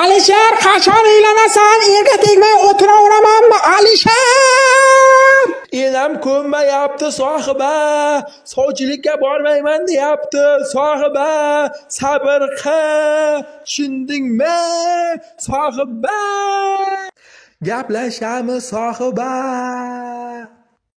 alisher qachon uylanasan erga tegmay o'tiraveramanmi alisher enam ko'nmayapti sohiba sovchilikka bormayman deyapti sohiba sabr qil tushundingmi sohiba gaplashamiz sohiba